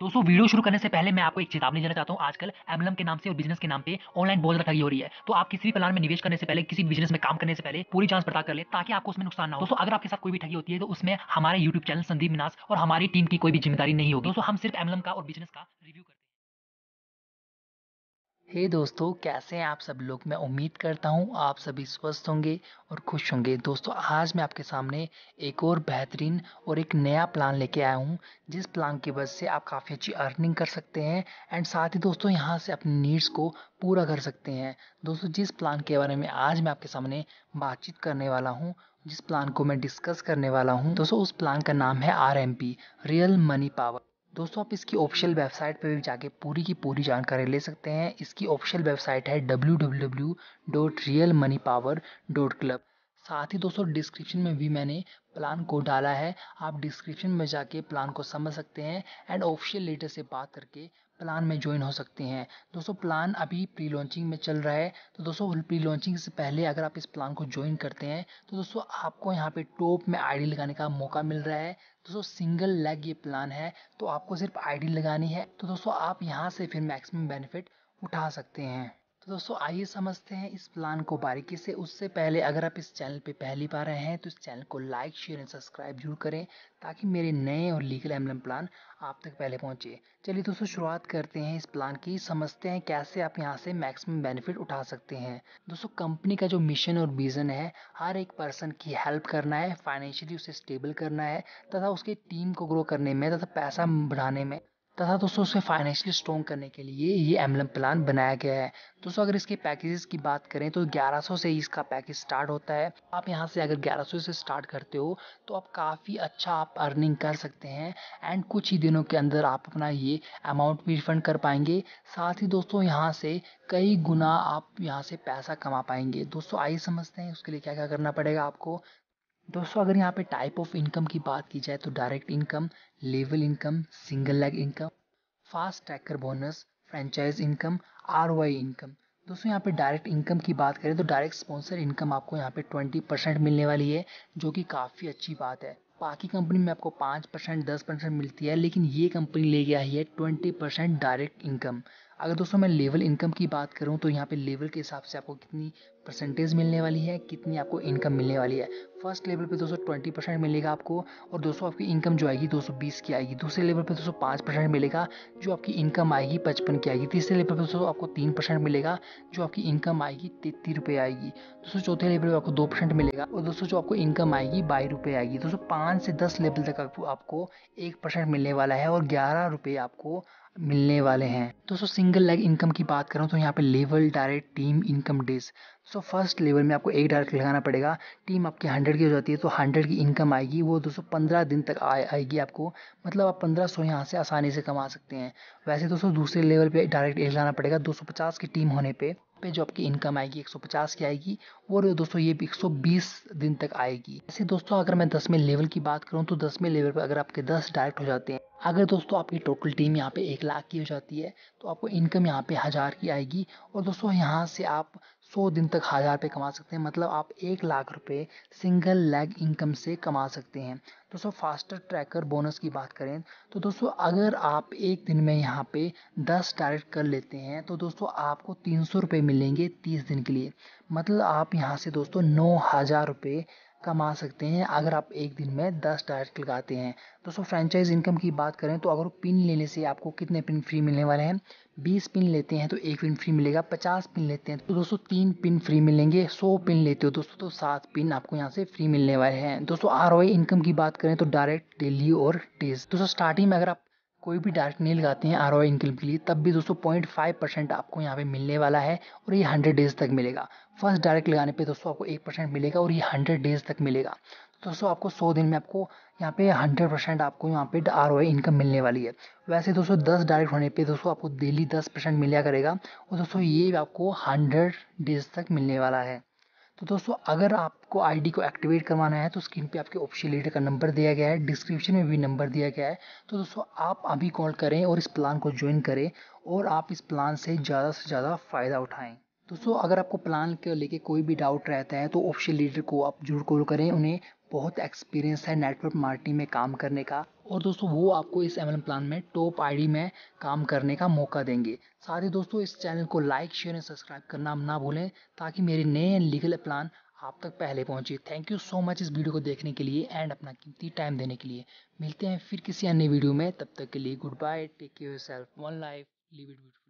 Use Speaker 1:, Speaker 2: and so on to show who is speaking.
Speaker 1: दोस्तों वीडियो शुरू करने से पहले मैं आपको एक चेतावनी देना चाहता हूँ आजकल एमलम के नाम से और बिजनेस के नाम पे ऑनलाइन बहुत ज्यादा ठगी हो रही है तो आप किसी भी प्लान में निवेश करने से पहले किसी भी बिजनेस में काम करने से पहले पूरी जांच पड़ताल कर ले ताकि आपको उसमें नुकसान ना हो दोस्तों अगर आपके साथ कोई भी ठगी होती है तो उसमें हमारे यूट्यूब चैनल संदीप मिनास और हमारी टीम की कोई भी जिम्मेदारी नहीं होगी दोस्तों हम सिर्फ एमलम का और बिजनेस का हे hey दोस्तों कैसे हैं आप सब लोग मैं उम्मीद करता हूं आप सभी स्वस्थ होंगे और खुश होंगे दोस्तों आज मैं आपके सामने एक और बेहतरीन और एक नया प्लान लेके आया हूं जिस प्लान की वजह से आप काफ़ी अच्छी अर्निंग कर सकते हैं एंड साथ ही दोस्तों यहां से अपनी नीड्स को पूरा कर सकते हैं दोस्तों जिस प्लान के बारे में आज मैं आपके सामने बातचीत करने वाला हूँ जिस प्लान को मैं डिस्कस करने वाला हूँ दोस्तों उस प्लान का नाम है आर रियल मनी पावर दोस्तों आप इसकी ऑफिशियल वेबसाइट पर भी जाके पूरी की पूरी जानकारी ले सकते हैं इसकी ऑफिशियल वेबसाइट है W W W dot real money power dot club साथ ही दोस्तों डिस्क्रिप्शन में भी मैंने प्लान को डाला है आप डिस्क्रिप्शन में जाके प्लान को समझ सकते हैं एंड ऑफिशियल लेटर से बात करके प्लान में ज्वाइन हो सकते हैं दोस्तों प्लान अभी प्री लॉन्चिंग में चल रहा है तो दोस्तों प्री लॉन्चिंग से पहले अगर आप इस प्लान को ज्वाइन करते हैं तो दोस्तों आपको यहाँ पे टॉप में आईडी लगाने का मौका मिल रहा है दोस्तों सिंगल लेग ये प्लान है तो आपको सिर्फ आईडी लगानी है तो दोस्तों आप यहाँ से फिर मैक्सिमम बेनिफिट उठा सकते हैं दोस्तों आइए समझते हैं इस प्लान को बारीकी से उससे पहले अगर आप इस चैनल पर पहली बार आए हैं तो इस चैनल को लाइक शेयर एंड सब्सक्राइब जरूर करें ताकि मेरे नए और लीगल एमलम प्लान आप तक पहले पहुंचे चलिए दोस्तों शुरुआत करते हैं इस प्लान की समझते हैं कैसे आप यहाँ से मैक्सिमम बेनिफिट उठा सकते हैं दोस्तों कंपनी का जो मिशन और विजन है हर एक पर्सन की हेल्प करना है फाइनेंशियली उसे स्टेबल करना है तथा उसकी टीम को ग्रो करने में तथा पैसा बढ़ाने में तथा दोस्तों उसे फाइनेंशियली स्ट्रॉन्ग करने के लिए ये एम्बलम प्लान बनाया गया है दोस्तों अगर इसके पैकेजेस की बात करें तो 1100 से इसका पैकेज स्टार्ट होता है आप यहाँ से अगर 1100 से स्टार्ट करते हो तो आप काफ़ी अच्छा आप अर्निंग कर सकते हैं एंड कुछ ही दिनों के अंदर आप अपना ये अमाउंट भी रिफंड कर पाएंगे साथ ही दोस्तों यहाँ से कई गुना आप यहाँ से पैसा कमा पाएंगे दोस्तों आइए समझते हैं उसके लिए क्या क्या करना पड़ेगा आपको दोस्तों अगर यहाँ पे टाइप ऑफ इनकम की बात की जाए तो direct income level income single leg income fast tracker bonus franchise income R income दोस्तों यहाँ पे डायरेक्ट इनकम की बात करें तो डायरेक्ट स्पॉन्सर इनकम आपको यहाँ पे 20 परसेंट मिलने वाली है जो कि काफ़ी अच्छी बात है बाकी कंपनी में आपको 5 परसेंट दस परसेंट मिलती है लेकिन ये कंपनी ले गया ही है 20 परसेंट डायरेक्ट इनकम अगर दोस्तों मैं लेवल इनकम की बात करूँ तो यहाँ पे लेवल के हिसाब से आपको कितनी परसेंटेज मिलने वाली है कितनी आपको इनकम मिलने वाली है फर्स्ट लेवल पे दोस्तों ट्वेंटी परसेंट मिलेगा आपको और दोस्तों आपकी इनकम जो आएगी दो सौ बीस की आएगी दूसरे लेवल पे दोस्तों परसेंट मिलेगा जो आपकी इनकम आएगी पचपन की आएगी तीसरे लेवल पे दोस्तों आपको तीन परसेंट मिलेगा जो आपकी इनकम आएगी तेतीस रुपये आएगी दोस्तों चौथे लेवल पर आपको दो परसेंट मिलेगा और दोस्तों जो आपको इनकम आएगी बाईस रुपये आएगी दोस्तों पाँच से दस लेवल तक आपको एक परसेंट मिलने वाला है और ग्यारह रुपये आपको मिलने वाले हैं दोस्तों सिंगल लेग इनकम की बात करूँ तो यहाँ पे level direct team income days so first level में आपको एक डार्क लगाना पड़ेगा टीम आपकी हंड्रेड की हो जाती है तो हंड्रेड की इनकम आएगी वो दो पंद्रह दिन तक आ, आएगी आपको मतलब आप पंद्रह सौ यहाँ से आसानी से कमा सकते हैं वैसे दोस्तों दूसरे लेवल पे डायरेक्ट एक लगाना पड़ेगा दो सौ पचास की टीम होने पे पे जो आपकी इनकम आएगी 150 की आएगी और दोस्तों ये भी 120 दिन तक आएगी ऐसे दोस्तों अगर मैं दसवें लेवल की बात करूँ तो दसवें लेवल पर अगर आपके 10 डायरेक्ट हो जाते हैं अगर दोस्तों आपकी टोटल टीम यहाँ पे एक लाख की हो जाती है तो आपको इनकम यहाँ पे हज़ार की आएगी और दोस्तों यहाँ से आप सौ दिन तक हज़ार रुपये कमा सकते हैं मतलब आप एक लाख रुपए सिंगल लैग इनकम से कमा सकते हैं दोस्तों फास्टर ट्रैकर बोनस की बात करें तो दोस्तों अगर आप एक दिन में यहाँ पे दस टारगेट कर लेते हैं तो दोस्तों आपको तीन सौ रुपये मिलेंगे तीस दिन के लिए मतलब आप यहाँ से दोस्तों नौ हज़ार रुपये कमा सकते हैं अगर आप एक दिन में दस टारगेट लगाते हैं दोस्तों फ्रेंचाइज इनकम की बात करें तो अगर पिन लेने से आपको कितने पिन फ्री मिलने वाले हैं बीस पिन लेते हैं तो एक पिन फ्री मिलेगा पचास पिन लेते हैं तो दोस्तों तीन पिन फ्री मिलेंगे सौ पिन लेते हो दोस्तों तो सात पिन आपको यहाँ से फ्री मिलने वाले हैं दोस्तों आर इनकम की बात करें तो डायरेक्ट डेली और डेज दोस्तों स्टार्टिंग में अगर आप कोई भी डार्क नील लगाते हैं आर ओ इनकम के लिए तब भी दोस्तों पॉइंट फाइव परसेंट आपको यहाँ पे मिलने वाला है और ये हंड्रेड डेज तक मिलेगा फर्स्ट डायरेक्ट लगाने पे दोस्तों आपको एक परसेंट मिलेगा और ये हंड्रेड डेज तक मिलेगा तो दोस्तों आपको सौ दिन में आपको यहाँ पे हंड्रेड परसेंट आपको यहाँ पे आर इनकम मिलने वाली है वैसे दोस्तों दस डायरेक्ट होने पर दोस्तों आपको डेली दस परसेंट मिला करेगा और दोस्तों ये आपको हंड्रेड डेज तक मिलने वाला है तो दोस्तों अगर आपको आईडी को एक्टिवेट करवाना है तो स्क्रीन पे आपके ऑप्शन लीडर का नंबर दिया गया है डिस्क्रिप्शन में भी नंबर दिया गया है तो दोस्तों आप अभी कॉल करें और इस प्लान को ज्वाइन करें और आप इस प्लान से ज़्यादा से ज़्यादा फ़ायदा उठाएँ दोस्तों अगर आपको प्लान को लेके कोई भी डाउट रहता है तो ऑप्शन लीडर को आप जरूर कॉल करें उन्हें बहुत एक्सपीरियंस है नेटवर्क मार्केटिंग में काम करने का और दोस्तों वो आपको इस एम प्लान में टॉप आईडी में काम करने का मौका देंगे साथ ही दोस्तों इस चैनल को लाइक शेयर एंड सब्सक्राइब करना ना भूलें ताकि मेरे नए लीगल प्लान आप तक पहले पहुंचे थैंक यू सो मच इस वीडियो को देखने के लिए एंड अपना कीमती टाइम देने के लिए मिलते हैं फिर किसी अन्य वीडियो में तब तक के लिए goodbye take care self one life live it beautiful